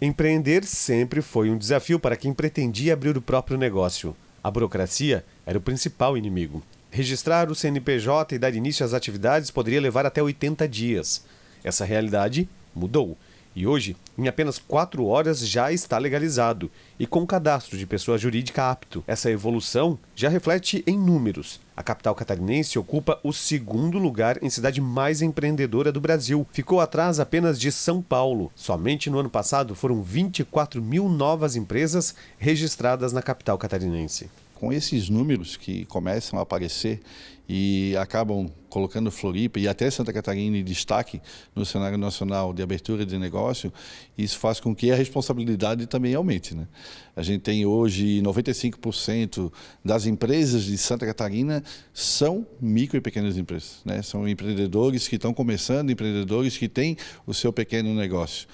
Empreender sempre foi um desafio para quem pretendia abrir o próprio negócio. A burocracia era o principal inimigo. Registrar o CNPJ e dar início às atividades poderia levar até 80 dias. Essa realidade mudou. E hoje, em apenas quatro horas, já está legalizado e com cadastro de pessoa jurídica apto. Essa evolução já reflete em números. A capital catarinense ocupa o segundo lugar em cidade mais empreendedora do Brasil. Ficou atrás apenas de São Paulo. Somente no ano passado foram 24 mil novas empresas registradas na capital catarinense com esses números que começam a aparecer e acabam colocando Floripa e até Santa Catarina em destaque no cenário nacional de abertura de negócio, isso faz com que a responsabilidade também aumente. Né? A gente tem hoje 95% das empresas de Santa Catarina são micro e pequenas empresas. Né? São empreendedores que estão começando, empreendedores que têm o seu pequeno negócio.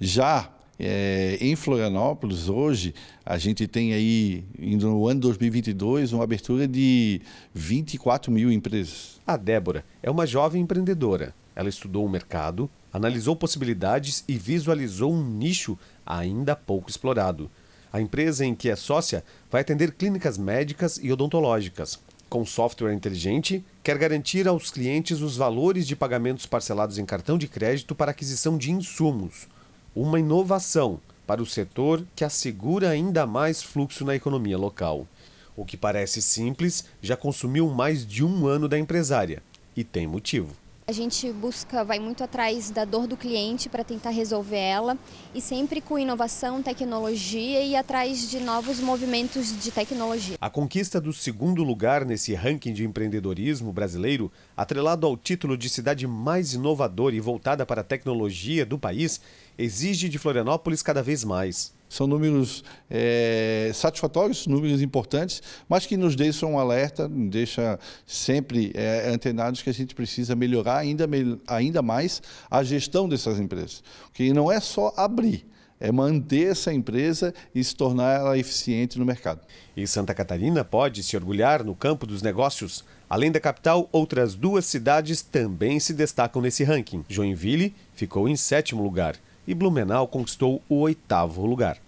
Já é, em Florianópolis, hoje, a gente tem aí, no ano 2022, uma abertura de 24 mil empresas. A ah, Débora é uma jovem empreendedora. Ela estudou o mercado, analisou possibilidades e visualizou um nicho ainda pouco explorado. A empresa em que é sócia vai atender clínicas médicas e odontológicas. Com software inteligente, quer garantir aos clientes os valores de pagamentos parcelados em cartão de crédito para aquisição de insumos uma inovação para o setor que assegura ainda mais fluxo na economia local. O que parece simples já consumiu mais de um ano da empresária, e tem motivo. A gente busca, vai muito atrás da dor do cliente para tentar resolver ela e sempre com inovação, tecnologia e atrás de novos movimentos de tecnologia. A conquista do segundo lugar nesse ranking de empreendedorismo brasileiro, atrelado ao título de cidade mais inovadora e voltada para a tecnologia do país, exige de Florianópolis cada vez mais. São números é, satisfatórios, números importantes, mas que nos deixam um alerta, nos deixa sempre é, antenados que a gente precisa melhorar ainda, ainda mais a gestão dessas empresas. Porque não é só abrir, é manter essa empresa e se tornar ela eficiente no mercado. E Santa Catarina pode se orgulhar no campo dos negócios. Além da capital, outras duas cidades também se destacam nesse ranking. Joinville ficou em sétimo lugar e Blumenau conquistou o oitavo lugar.